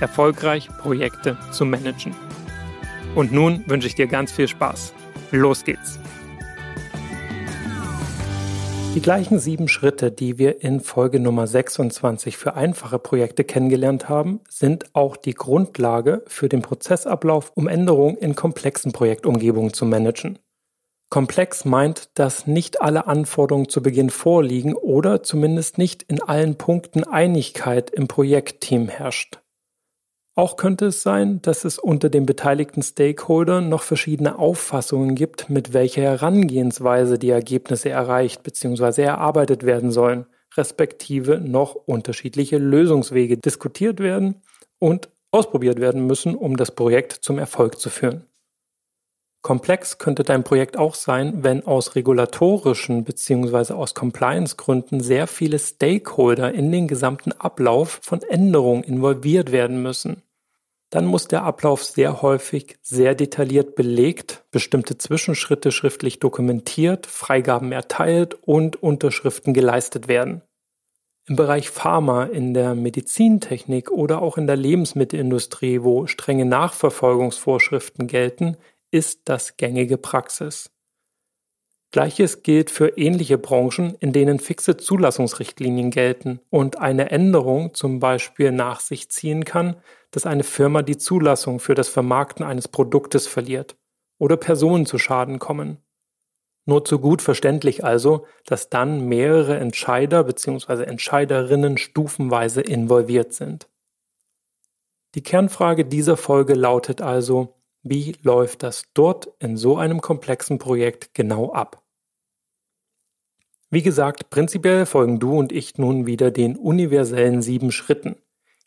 erfolgreich Projekte zu managen. Und nun wünsche ich dir ganz viel Spaß. Los geht's! Die gleichen sieben Schritte, die wir in Folge Nummer 26 für einfache Projekte kennengelernt haben, sind auch die Grundlage für den Prozessablauf, um Änderungen in komplexen Projektumgebungen zu managen. Komplex meint, dass nicht alle Anforderungen zu Beginn vorliegen oder zumindest nicht in allen Punkten Einigkeit im Projektteam herrscht. Auch könnte es sein, dass es unter den beteiligten Stakeholdern noch verschiedene Auffassungen gibt, mit welcher Herangehensweise die Ergebnisse erreicht bzw. erarbeitet werden sollen, respektive noch unterschiedliche Lösungswege diskutiert werden und ausprobiert werden müssen, um das Projekt zum Erfolg zu führen. Komplex könnte dein Projekt auch sein, wenn aus regulatorischen bzw. aus Compliance-Gründen sehr viele Stakeholder in den gesamten Ablauf von Änderungen involviert werden müssen dann muss der Ablauf sehr häufig sehr detailliert belegt, bestimmte Zwischenschritte schriftlich dokumentiert, Freigaben erteilt und Unterschriften geleistet werden. Im Bereich Pharma, in der Medizintechnik oder auch in der Lebensmittelindustrie, wo strenge Nachverfolgungsvorschriften gelten, ist das gängige Praxis. Gleiches gilt für ähnliche Branchen, in denen fixe Zulassungsrichtlinien gelten und eine Änderung zum Beispiel nach sich ziehen kann, dass eine Firma die Zulassung für das Vermarkten eines Produktes verliert oder Personen zu Schaden kommen. Nur zu gut verständlich also, dass dann mehrere Entscheider bzw. Entscheiderinnen stufenweise involviert sind. Die Kernfrage dieser Folge lautet also, wie läuft das dort in so einem komplexen Projekt genau ab? Wie gesagt, prinzipiell folgen du und ich nun wieder den universellen sieben Schritten.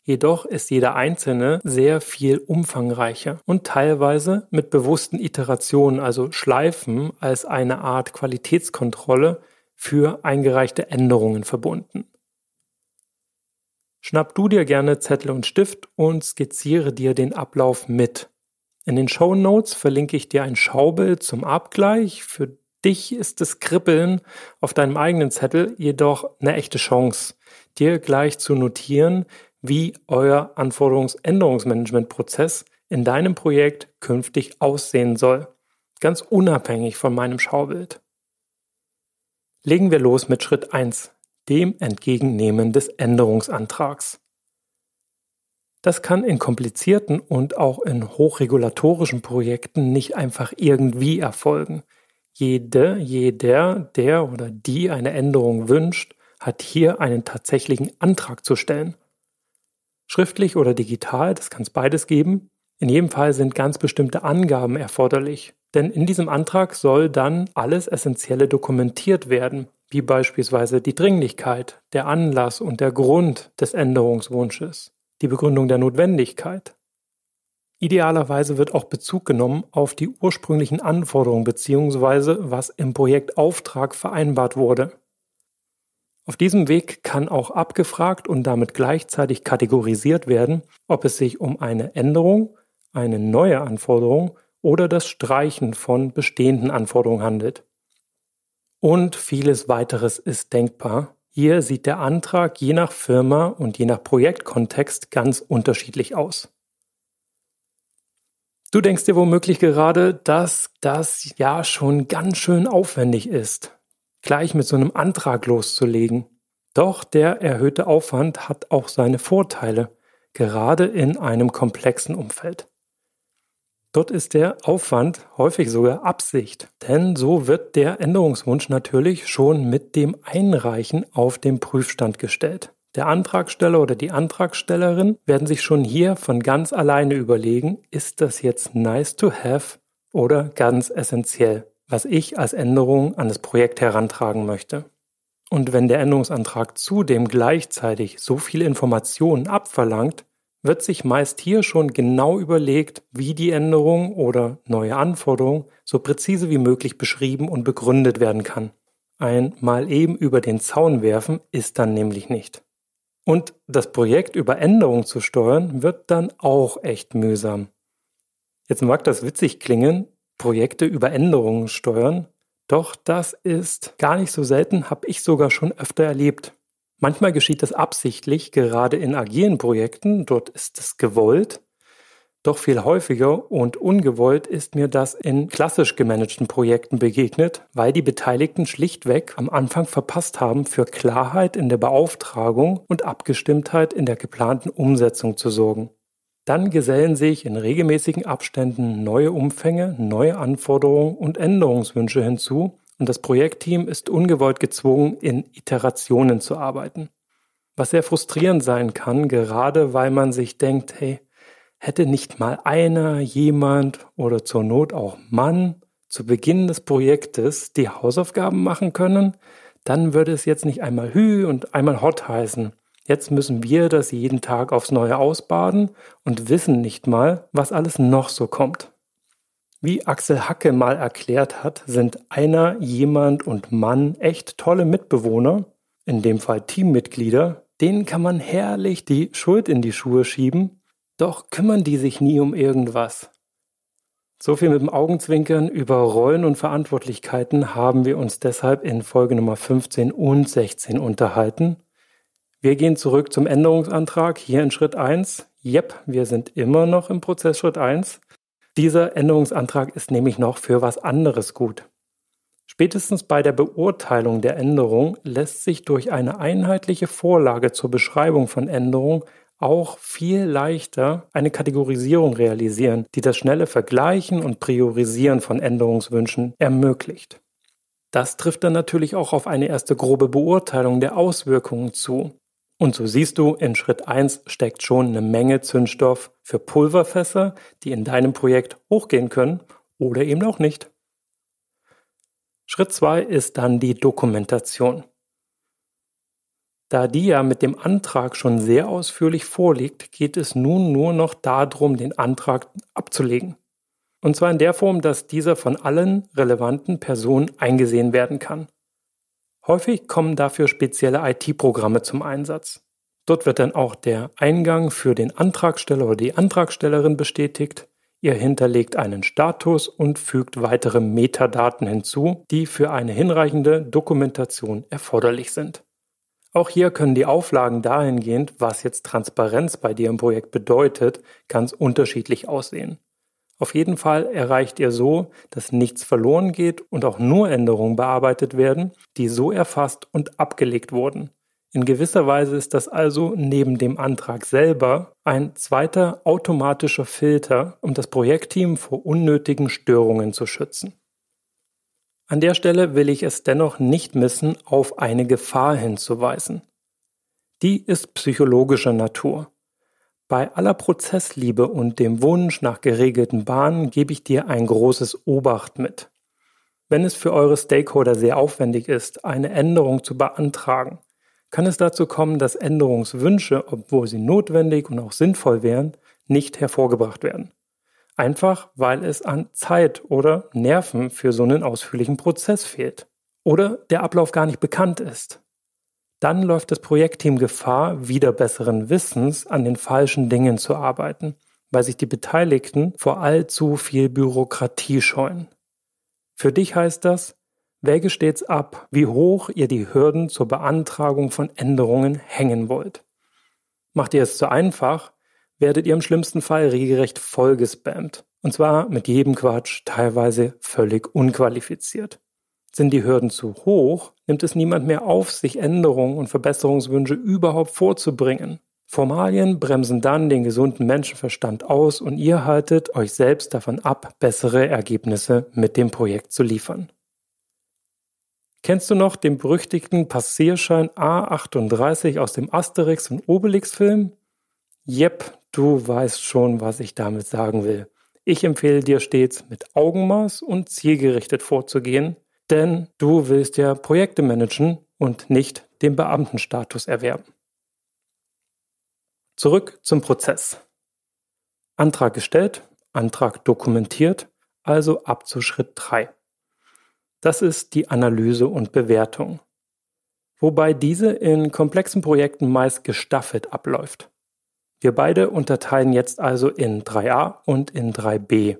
Jedoch ist jeder einzelne sehr viel umfangreicher und teilweise mit bewussten Iterationen, also Schleifen, als eine Art Qualitätskontrolle für eingereichte Änderungen verbunden. Schnapp du dir gerne Zettel und Stift und skizziere dir den Ablauf mit. In den Show Notes verlinke ich dir ein Schaubild zum Abgleich, für dich ist das Kribbeln auf deinem eigenen Zettel jedoch eine echte Chance, dir gleich zu notieren, wie euer Anforderungsänderungsmanagementprozess in deinem Projekt künftig aussehen soll, ganz unabhängig von meinem Schaubild. Legen wir los mit Schritt 1, dem Entgegennehmen des Änderungsantrags. Das kann in komplizierten und auch in hochregulatorischen Projekten nicht einfach irgendwie erfolgen. Jede, jeder, der oder die eine Änderung wünscht, hat hier einen tatsächlichen Antrag zu stellen. Schriftlich oder digital, das kann es beides geben. In jedem Fall sind ganz bestimmte Angaben erforderlich, denn in diesem Antrag soll dann alles Essentielle dokumentiert werden, wie beispielsweise die Dringlichkeit, der Anlass und der Grund des Änderungswunsches, die Begründung der Notwendigkeit, Idealerweise wird auch Bezug genommen auf die ursprünglichen Anforderungen bzw. was im Projektauftrag vereinbart wurde. Auf diesem Weg kann auch abgefragt und damit gleichzeitig kategorisiert werden, ob es sich um eine Änderung, eine neue Anforderung oder das Streichen von bestehenden Anforderungen handelt. Und vieles weiteres ist denkbar. Hier sieht der Antrag je nach Firma und je nach Projektkontext ganz unterschiedlich aus. Du denkst dir womöglich gerade, dass das ja schon ganz schön aufwendig ist, gleich mit so einem Antrag loszulegen. Doch der erhöhte Aufwand hat auch seine Vorteile, gerade in einem komplexen Umfeld. Dort ist der Aufwand häufig sogar Absicht, denn so wird der Änderungswunsch natürlich schon mit dem Einreichen auf den Prüfstand gestellt. Der Antragsteller oder die Antragstellerin werden sich schon hier von ganz alleine überlegen, ist das jetzt nice to have oder ganz essentiell, was ich als Änderung an das Projekt herantragen möchte. Und wenn der Änderungsantrag zudem gleichzeitig so viel Informationen abverlangt, wird sich meist hier schon genau überlegt, wie die Änderung oder neue Anforderung so präzise wie möglich beschrieben und begründet werden kann. Ein mal eben über den Zaun werfen ist dann nämlich nicht. Und das Projekt über Änderungen zu steuern, wird dann auch echt mühsam. Jetzt mag das witzig klingen, Projekte über Änderungen steuern, doch das ist gar nicht so selten, habe ich sogar schon öfter erlebt. Manchmal geschieht das absichtlich, gerade in agilen Projekten, dort ist es gewollt, doch viel häufiger und ungewollt ist mir das in klassisch gemanagten Projekten begegnet, weil die Beteiligten schlichtweg am Anfang verpasst haben, für Klarheit in der Beauftragung und Abgestimmtheit in der geplanten Umsetzung zu sorgen. Dann gesellen sich in regelmäßigen Abständen neue Umfänge, neue Anforderungen und Änderungswünsche hinzu und das Projektteam ist ungewollt gezwungen, in Iterationen zu arbeiten. Was sehr frustrierend sein kann, gerade weil man sich denkt, hey, hätte nicht mal einer, jemand oder zur Not auch Mann zu Beginn des Projektes die Hausaufgaben machen können, dann würde es jetzt nicht einmal Hü und einmal Hot heißen. Jetzt müssen wir das jeden Tag aufs Neue ausbaden und wissen nicht mal, was alles noch so kommt. Wie Axel Hacke mal erklärt hat, sind einer, jemand und Mann echt tolle Mitbewohner, in dem Fall Teammitglieder, denen kann man herrlich die Schuld in die Schuhe schieben, doch kümmern die sich nie um irgendwas. So viel mit dem Augenzwinkern über Rollen und Verantwortlichkeiten haben wir uns deshalb in Folge Nummer 15 und 16 unterhalten. Wir gehen zurück zum Änderungsantrag hier in Schritt 1. Jep, wir sind immer noch im Prozess Schritt 1. Dieser Änderungsantrag ist nämlich noch für was anderes gut. Spätestens bei der Beurteilung der Änderung lässt sich durch eine einheitliche Vorlage zur Beschreibung von Änderungen auch viel leichter eine Kategorisierung realisieren, die das schnelle Vergleichen und Priorisieren von Änderungswünschen ermöglicht. Das trifft dann natürlich auch auf eine erste grobe Beurteilung der Auswirkungen zu. Und so siehst du, in Schritt 1 steckt schon eine Menge Zündstoff für Pulverfässer, die in deinem Projekt hochgehen können oder eben auch nicht. Schritt 2 ist dann die Dokumentation. Da die ja mit dem Antrag schon sehr ausführlich vorliegt, geht es nun nur noch darum, den Antrag abzulegen. Und zwar in der Form, dass dieser von allen relevanten Personen eingesehen werden kann. Häufig kommen dafür spezielle IT-Programme zum Einsatz. Dort wird dann auch der Eingang für den Antragsteller oder die Antragstellerin bestätigt. Ihr hinterlegt einen Status und fügt weitere Metadaten hinzu, die für eine hinreichende Dokumentation erforderlich sind. Auch hier können die Auflagen dahingehend, was jetzt Transparenz bei dir im Projekt bedeutet, ganz unterschiedlich aussehen. Auf jeden Fall erreicht ihr so, dass nichts verloren geht und auch nur Änderungen bearbeitet werden, die so erfasst und abgelegt wurden. In gewisser Weise ist das also neben dem Antrag selber ein zweiter automatischer Filter, um das Projektteam vor unnötigen Störungen zu schützen. An der Stelle will ich es dennoch nicht missen, auf eine Gefahr hinzuweisen. Die ist psychologischer Natur. Bei aller Prozessliebe und dem Wunsch nach geregelten Bahnen gebe ich dir ein großes Obacht mit. Wenn es für eure Stakeholder sehr aufwendig ist, eine Änderung zu beantragen, kann es dazu kommen, dass Änderungswünsche, obwohl sie notwendig und auch sinnvoll wären, nicht hervorgebracht werden. Einfach weil es an Zeit oder Nerven für so einen ausführlichen Prozess fehlt. Oder der Ablauf gar nicht bekannt ist. Dann läuft das Projektteam Gefahr, wieder besseren Wissens an den falschen Dingen zu arbeiten, weil sich die Beteiligten vor allzu viel Bürokratie scheuen. Für dich heißt das, wäge stets ab, wie hoch ihr die Hürden zur Beantragung von Änderungen hängen wollt. Macht ihr es zu einfach, werdet ihr im schlimmsten Fall regelrecht vollgespammt. Und zwar mit jedem Quatsch, teilweise völlig unqualifiziert. Sind die Hürden zu hoch, nimmt es niemand mehr auf, sich Änderungen und Verbesserungswünsche überhaupt vorzubringen. Formalien bremsen dann den gesunden Menschenverstand aus und ihr haltet euch selbst davon ab, bessere Ergebnisse mit dem Projekt zu liefern. Kennst du noch den berüchtigten Passierschein A38 aus dem Asterix und Obelix Film? Yep, du weißt schon, was ich damit sagen will. Ich empfehle dir stets, mit Augenmaß und zielgerichtet vorzugehen, denn du willst ja Projekte managen und nicht den Beamtenstatus erwerben. Zurück zum Prozess. Antrag gestellt, Antrag dokumentiert, also ab zu Schritt 3. Das ist die Analyse und Bewertung, wobei diese in komplexen Projekten meist gestaffelt abläuft. Wir beide unterteilen jetzt also in 3a und in 3b.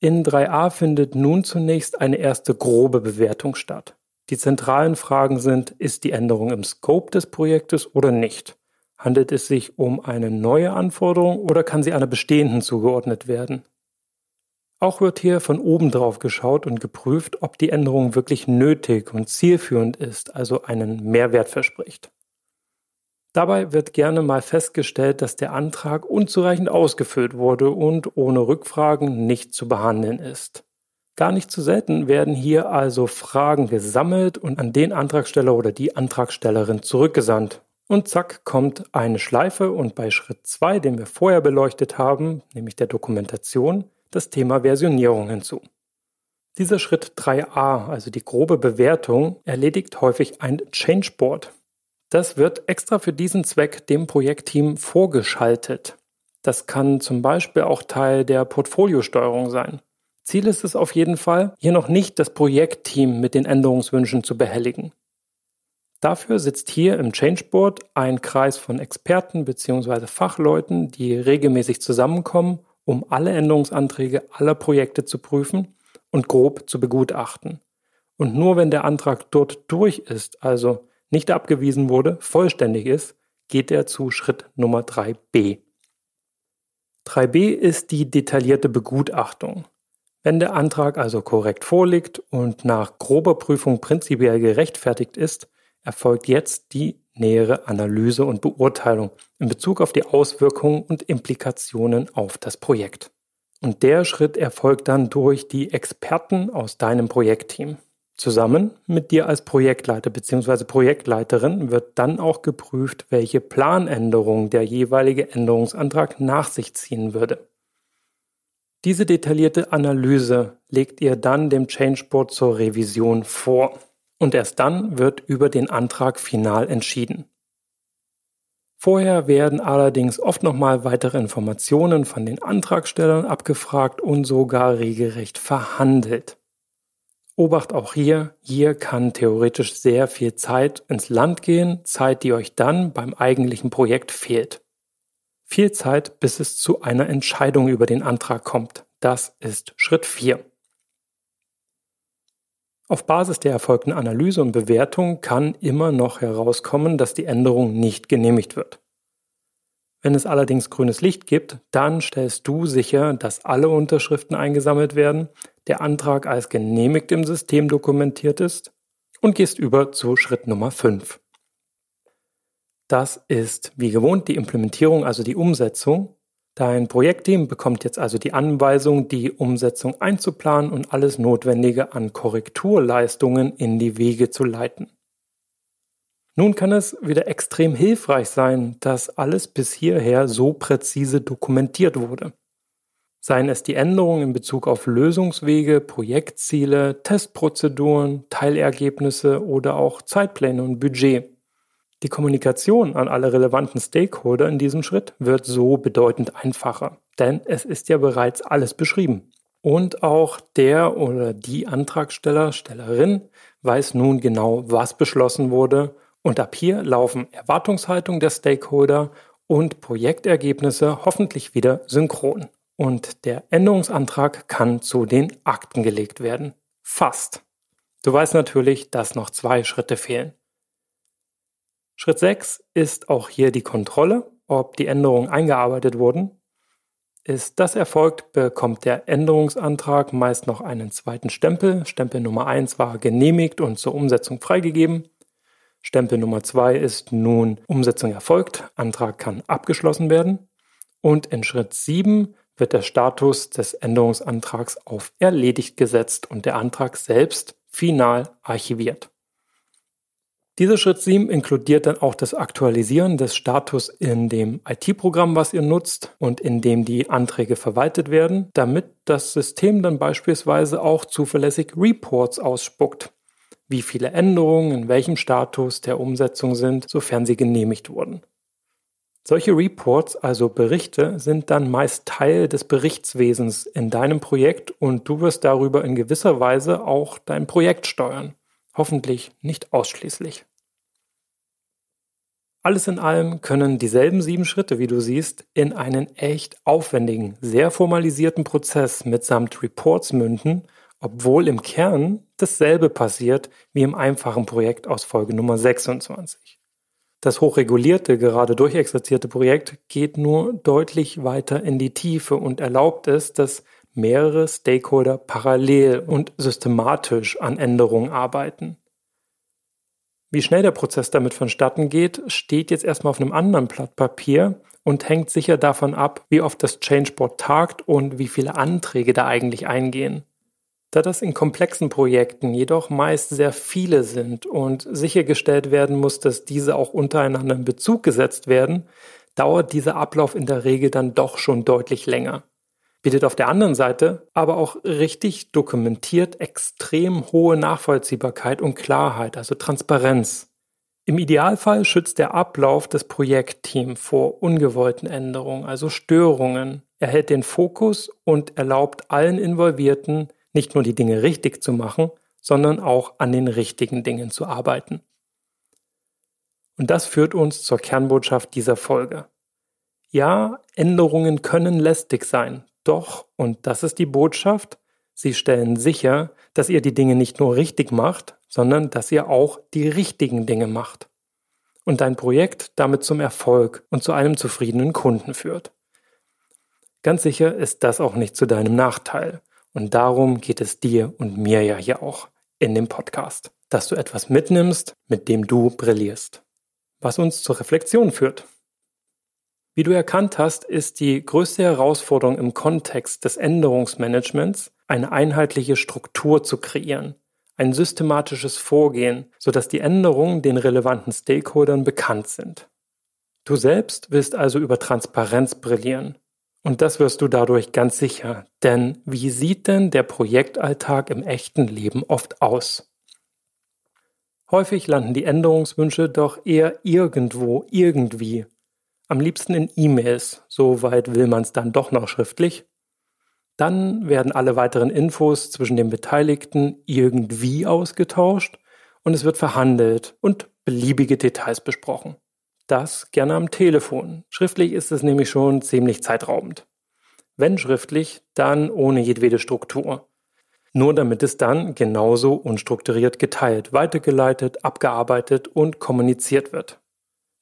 In 3a findet nun zunächst eine erste grobe Bewertung statt. Die zentralen Fragen sind, ist die Änderung im Scope des Projektes oder nicht? Handelt es sich um eine neue Anforderung oder kann sie einer bestehenden zugeordnet werden? Auch wird hier von oben drauf geschaut und geprüft, ob die Änderung wirklich nötig und zielführend ist, also einen Mehrwert verspricht. Dabei wird gerne mal festgestellt, dass der Antrag unzureichend ausgefüllt wurde und ohne Rückfragen nicht zu behandeln ist. Gar nicht zu selten werden hier also Fragen gesammelt und an den Antragsteller oder die Antragstellerin zurückgesandt. Und zack kommt eine Schleife und bei Schritt 2, den wir vorher beleuchtet haben, nämlich der Dokumentation, das Thema Versionierung hinzu. Dieser Schritt 3a, also die grobe Bewertung, erledigt häufig ein Changeboard, das wird extra für diesen Zweck dem Projektteam vorgeschaltet. Das kann zum Beispiel auch Teil der Portfoliosteuerung sein. Ziel ist es auf jeden Fall, hier noch nicht das Projektteam mit den Änderungswünschen zu behelligen. Dafür sitzt hier im Changeboard ein Kreis von Experten bzw. Fachleuten, die regelmäßig zusammenkommen, um alle Änderungsanträge aller Projekte zu prüfen und grob zu begutachten. Und nur wenn der Antrag dort durch ist, also nicht abgewiesen wurde, vollständig ist, geht er zu Schritt Nummer 3b. 3b ist die detaillierte Begutachtung. Wenn der Antrag also korrekt vorliegt und nach grober Prüfung prinzipiell gerechtfertigt ist, erfolgt jetzt die nähere Analyse und Beurteilung in Bezug auf die Auswirkungen und Implikationen auf das Projekt. Und der Schritt erfolgt dann durch die Experten aus deinem Projektteam. Zusammen mit dir als Projektleiter bzw. Projektleiterin wird dann auch geprüft, welche Planänderung der jeweilige Änderungsantrag nach sich ziehen würde. Diese detaillierte Analyse legt ihr dann dem Changeboard zur Revision vor und erst dann wird über den Antrag final entschieden. Vorher werden allerdings oft nochmal weitere Informationen von den Antragstellern abgefragt und sogar regelrecht verhandelt. Obacht auch hier, hier kann theoretisch sehr viel Zeit ins Land gehen, Zeit, die euch dann beim eigentlichen Projekt fehlt. Viel Zeit, bis es zu einer Entscheidung über den Antrag kommt. Das ist Schritt 4. Auf Basis der erfolgten Analyse und Bewertung kann immer noch herauskommen, dass die Änderung nicht genehmigt wird. Wenn es allerdings grünes Licht gibt, dann stellst du sicher, dass alle Unterschriften eingesammelt werden, der Antrag als genehmigt im System dokumentiert ist und gehst über zu Schritt Nummer 5. Das ist wie gewohnt die Implementierung, also die Umsetzung. Dein Projektteam bekommt jetzt also die Anweisung, die Umsetzung einzuplanen und alles Notwendige an Korrekturleistungen in die Wege zu leiten. Nun kann es wieder extrem hilfreich sein, dass alles bis hierher so präzise dokumentiert wurde. Seien es die Änderungen in Bezug auf Lösungswege, Projektziele, Testprozeduren, Teilergebnisse oder auch Zeitpläne und Budget. Die Kommunikation an alle relevanten Stakeholder in diesem Schritt wird so bedeutend einfacher, denn es ist ja bereits alles beschrieben. Und auch der oder die Antragsteller, Stellerin weiß nun genau, was beschlossen wurde und ab hier laufen Erwartungshaltung der Stakeholder und Projektergebnisse hoffentlich wieder synchron. Und der Änderungsantrag kann zu den Akten gelegt werden. Fast. Du weißt natürlich, dass noch zwei Schritte fehlen. Schritt 6 ist auch hier die Kontrolle, ob die Änderungen eingearbeitet wurden. Ist das erfolgt, bekommt der Änderungsantrag meist noch einen zweiten Stempel. Stempel Nummer 1 war genehmigt und zur Umsetzung freigegeben. Stempel Nummer zwei ist nun Umsetzung erfolgt, Antrag kann abgeschlossen werden. Und in Schritt sieben wird der Status des Änderungsantrags auf erledigt gesetzt und der Antrag selbst final archiviert. Dieser Schritt 7 inkludiert dann auch das Aktualisieren des Status in dem IT-Programm, was ihr nutzt und in dem die Anträge verwaltet werden, damit das System dann beispielsweise auch zuverlässig Reports ausspuckt, wie viele Änderungen in welchem Status der Umsetzung sind, sofern sie genehmigt wurden. Solche Reports, also Berichte, sind dann meist Teil des Berichtswesens in deinem Projekt und du wirst darüber in gewisser Weise auch dein Projekt steuern. Hoffentlich nicht ausschließlich. Alles in allem können dieselben sieben Schritte, wie du siehst, in einen echt aufwendigen, sehr formalisierten Prozess mitsamt Reports münden, obwohl im Kern dasselbe passiert wie im einfachen Projekt aus Folge Nummer 26. Das hochregulierte, gerade durchexerzierte Projekt geht nur deutlich weiter in die Tiefe und erlaubt es, dass mehrere Stakeholder parallel und systematisch an Änderungen arbeiten. Wie schnell der Prozess damit vonstatten geht, steht jetzt erstmal auf einem anderen Blatt Papier und hängt sicher davon ab, wie oft das Changeboard tagt und wie viele Anträge da eigentlich eingehen. Da das in komplexen Projekten jedoch meist sehr viele sind und sichergestellt werden muss, dass diese auch untereinander in Bezug gesetzt werden, dauert dieser Ablauf in der Regel dann doch schon deutlich länger. Bietet auf der anderen Seite aber auch richtig dokumentiert extrem hohe Nachvollziehbarkeit und Klarheit, also Transparenz. Im Idealfall schützt der Ablauf das Projektteam vor ungewollten Änderungen, also Störungen, erhält den Fokus und erlaubt allen Involvierten, nicht nur die Dinge richtig zu machen, sondern auch an den richtigen Dingen zu arbeiten. Und das führt uns zur Kernbotschaft dieser Folge. Ja, Änderungen können lästig sein, doch, und das ist die Botschaft, sie stellen sicher, dass ihr die Dinge nicht nur richtig macht, sondern dass ihr auch die richtigen Dinge macht. Und dein Projekt damit zum Erfolg und zu einem zufriedenen Kunden führt. Ganz sicher ist das auch nicht zu deinem Nachteil. Und darum geht es dir und mir ja hier auch in dem Podcast, dass du etwas mitnimmst, mit dem du brillierst, was uns zur Reflexion führt. Wie du erkannt hast, ist die größte Herausforderung im Kontext des Änderungsmanagements, eine einheitliche Struktur zu kreieren, ein systematisches Vorgehen, sodass die Änderungen den relevanten Stakeholdern bekannt sind. Du selbst willst also über Transparenz brillieren und das wirst du dadurch ganz sicher. Denn wie sieht denn der Projektalltag im echten Leben oft aus? Häufig landen die Änderungswünsche doch eher irgendwo, irgendwie. Am liebsten in E-Mails, soweit will man es dann doch noch schriftlich. Dann werden alle weiteren Infos zwischen den Beteiligten irgendwie ausgetauscht und es wird verhandelt und beliebige Details besprochen. Das gerne am Telefon. Schriftlich ist es nämlich schon ziemlich zeitraubend. Wenn schriftlich, dann ohne jedwede Struktur. Nur damit es dann genauso unstrukturiert geteilt, weitergeleitet, abgearbeitet und kommuniziert wird.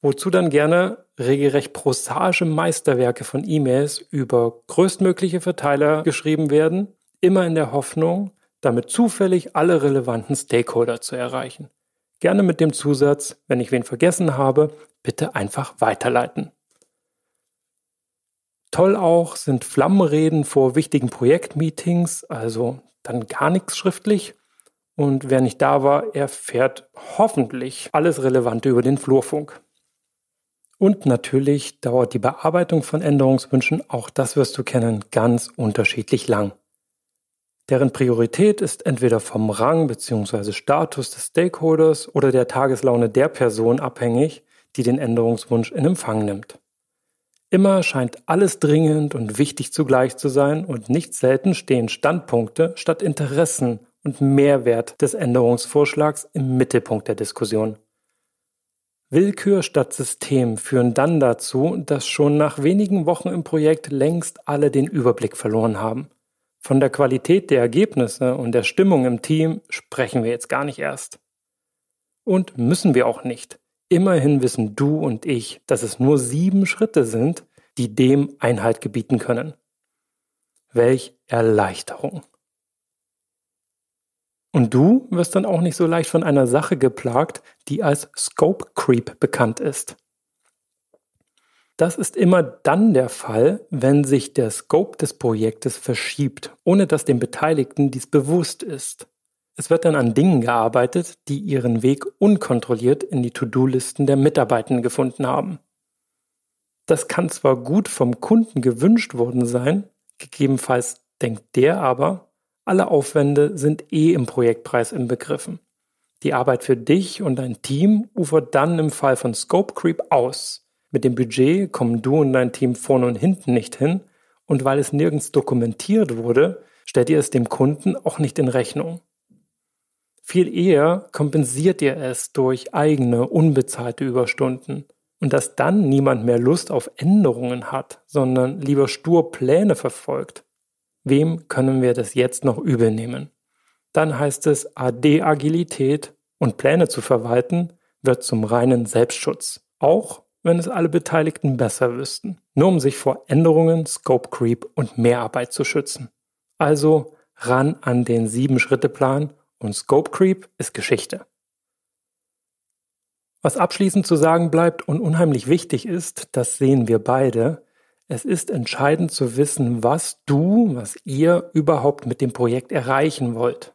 Wozu dann gerne regelrecht prosaische Meisterwerke von E-Mails über größtmögliche Verteiler geschrieben werden, immer in der Hoffnung, damit zufällig alle relevanten Stakeholder zu erreichen. Gerne mit dem Zusatz, wenn ich wen vergessen habe, bitte einfach weiterleiten. Toll auch sind Flammenreden vor wichtigen Projektmeetings, also dann gar nichts schriftlich. Und wer nicht da war, erfährt hoffentlich alles Relevante über den Flurfunk. Und natürlich dauert die Bearbeitung von Änderungswünschen, auch das wirst du kennen, ganz unterschiedlich lang. Deren Priorität ist entweder vom Rang bzw. Status des Stakeholders oder der Tageslaune der Person abhängig die den Änderungswunsch in Empfang nimmt. Immer scheint alles dringend und wichtig zugleich zu sein und nicht selten stehen Standpunkte statt Interessen und Mehrwert des Änderungsvorschlags im Mittelpunkt der Diskussion. Willkür statt System führen dann dazu, dass schon nach wenigen Wochen im Projekt längst alle den Überblick verloren haben. Von der Qualität der Ergebnisse und der Stimmung im Team sprechen wir jetzt gar nicht erst. Und müssen wir auch nicht. Immerhin wissen du und ich, dass es nur sieben Schritte sind, die dem Einhalt gebieten können. Welch Erleichterung. Und du wirst dann auch nicht so leicht von einer Sache geplagt, die als Scope Creep bekannt ist. Das ist immer dann der Fall, wenn sich der Scope des Projektes verschiebt, ohne dass den Beteiligten dies bewusst ist. Es wird dann an Dingen gearbeitet, die ihren Weg unkontrolliert in die To-Do-Listen der Mitarbeitenden gefunden haben. Das kann zwar gut vom Kunden gewünscht worden sein, gegebenenfalls denkt der aber, alle Aufwände sind eh im Projektpreis inbegriffen. Die Arbeit für dich und dein Team ufert dann im Fall von Scope Creep aus. Mit dem Budget kommen du und dein Team vorne und hinten nicht hin und weil es nirgends dokumentiert wurde, stellt ihr es dem Kunden auch nicht in Rechnung. Viel eher kompensiert ihr es durch eigene unbezahlte Überstunden. Und dass dann niemand mehr Lust auf Änderungen hat, sondern lieber stur Pläne verfolgt. Wem können wir das jetzt noch übel nehmen? Dann heißt es AD-Agilität und Pläne zu verwalten wird zum reinen Selbstschutz. Auch wenn es alle Beteiligten besser wüssten. Nur um sich vor Änderungen, Scope Creep und Mehrarbeit zu schützen. Also ran an den Sieben-Schritte-Plan und Scope Creep ist Geschichte. Was abschließend zu sagen bleibt und unheimlich wichtig ist, das sehen wir beide, es ist entscheidend zu wissen, was du, was ihr überhaupt mit dem Projekt erreichen wollt.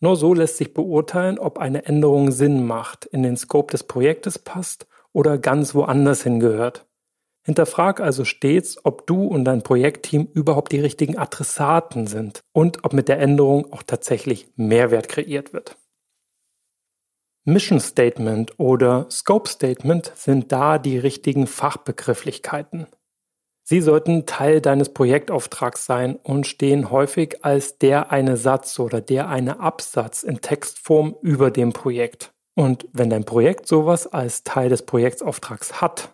Nur so lässt sich beurteilen, ob eine Änderung Sinn macht, in den Scope des Projektes passt oder ganz woanders hingehört. Hinterfrag also stets, ob du und dein Projektteam überhaupt die richtigen Adressaten sind und ob mit der Änderung auch tatsächlich Mehrwert kreiert wird. Mission Statement oder Scope Statement sind da die richtigen Fachbegrifflichkeiten. Sie sollten Teil deines Projektauftrags sein und stehen häufig als der eine Satz oder der eine Absatz in Textform über dem Projekt. Und wenn dein Projekt sowas als Teil des Projektsauftrags hat,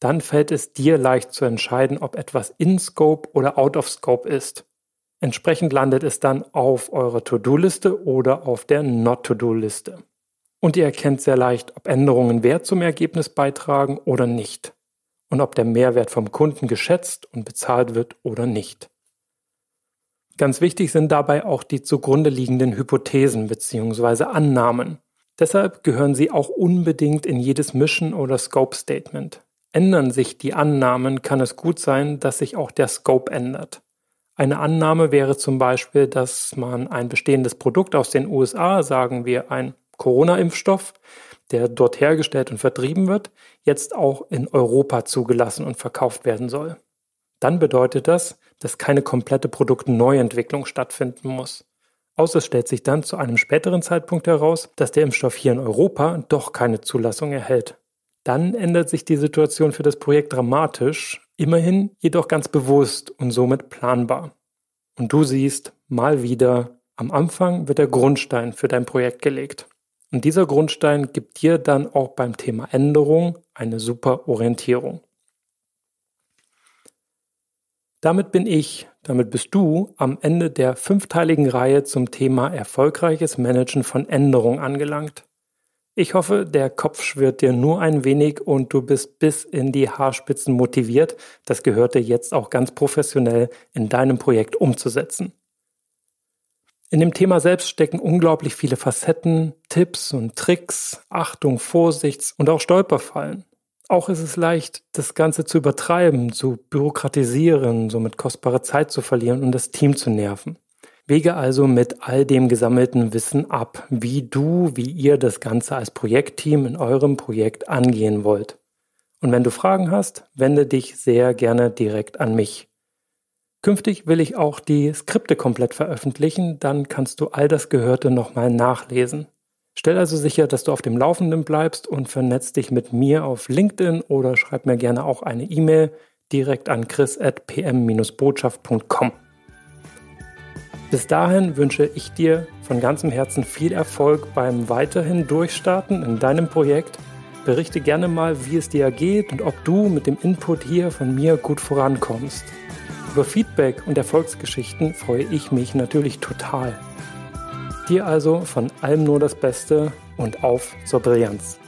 dann fällt es dir leicht zu entscheiden, ob etwas in Scope oder out of Scope ist. Entsprechend landet es dann auf eurer To-Do-Liste oder auf der Not-To-Do-Liste. Und ihr erkennt sehr leicht, ob Änderungen Wert zum Ergebnis beitragen oder nicht. Und ob der Mehrwert vom Kunden geschätzt und bezahlt wird oder nicht. Ganz wichtig sind dabei auch die zugrunde liegenden Hypothesen bzw. Annahmen. Deshalb gehören sie auch unbedingt in jedes Mission oder Scope Statement. Ändern sich die Annahmen, kann es gut sein, dass sich auch der Scope ändert. Eine Annahme wäre zum Beispiel, dass man ein bestehendes Produkt aus den USA, sagen wir ein Corona-Impfstoff, der dort hergestellt und vertrieben wird, jetzt auch in Europa zugelassen und verkauft werden soll. Dann bedeutet das, dass keine komplette Produktneuentwicklung stattfinden muss. Außer es stellt sich dann zu einem späteren Zeitpunkt heraus, dass der Impfstoff hier in Europa doch keine Zulassung erhält. Dann ändert sich die Situation für das Projekt dramatisch, immerhin jedoch ganz bewusst und somit planbar. Und du siehst, mal wieder, am Anfang wird der Grundstein für dein Projekt gelegt. Und dieser Grundstein gibt dir dann auch beim Thema Änderung eine super Orientierung. Damit bin ich, damit bist du am Ende der fünfteiligen Reihe zum Thema erfolgreiches Managen von Änderung angelangt. Ich hoffe, der Kopf schwirrt dir nur ein wenig und du bist bis in die Haarspitzen motiviert, das Gehörte jetzt auch ganz professionell in deinem Projekt umzusetzen. In dem Thema selbst stecken unglaublich viele Facetten, Tipps und Tricks, Achtung, Vorsichts und auch Stolperfallen. Auch ist es leicht, das Ganze zu übertreiben, zu bürokratisieren, somit kostbare Zeit zu verlieren und das Team zu nerven. Wege also mit all dem gesammelten Wissen ab, wie du, wie ihr das Ganze als Projektteam in eurem Projekt angehen wollt. Und wenn du Fragen hast, wende dich sehr gerne direkt an mich. Künftig will ich auch die Skripte komplett veröffentlichen, dann kannst du all das Gehörte nochmal nachlesen. Stell also sicher, dass du auf dem Laufenden bleibst und vernetz dich mit mir auf LinkedIn oder schreib mir gerne auch eine E-Mail direkt an chris.pm-botschaft.com. Bis dahin wünsche ich dir von ganzem Herzen viel Erfolg beim weiterhin Durchstarten in deinem Projekt. Berichte gerne mal, wie es dir geht und ob du mit dem Input hier von mir gut vorankommst. Über Feedback und Erfolgsgeschichten freue ich mich natürlich total. Dir also von allem nur das Beste und auf zur Brillanz.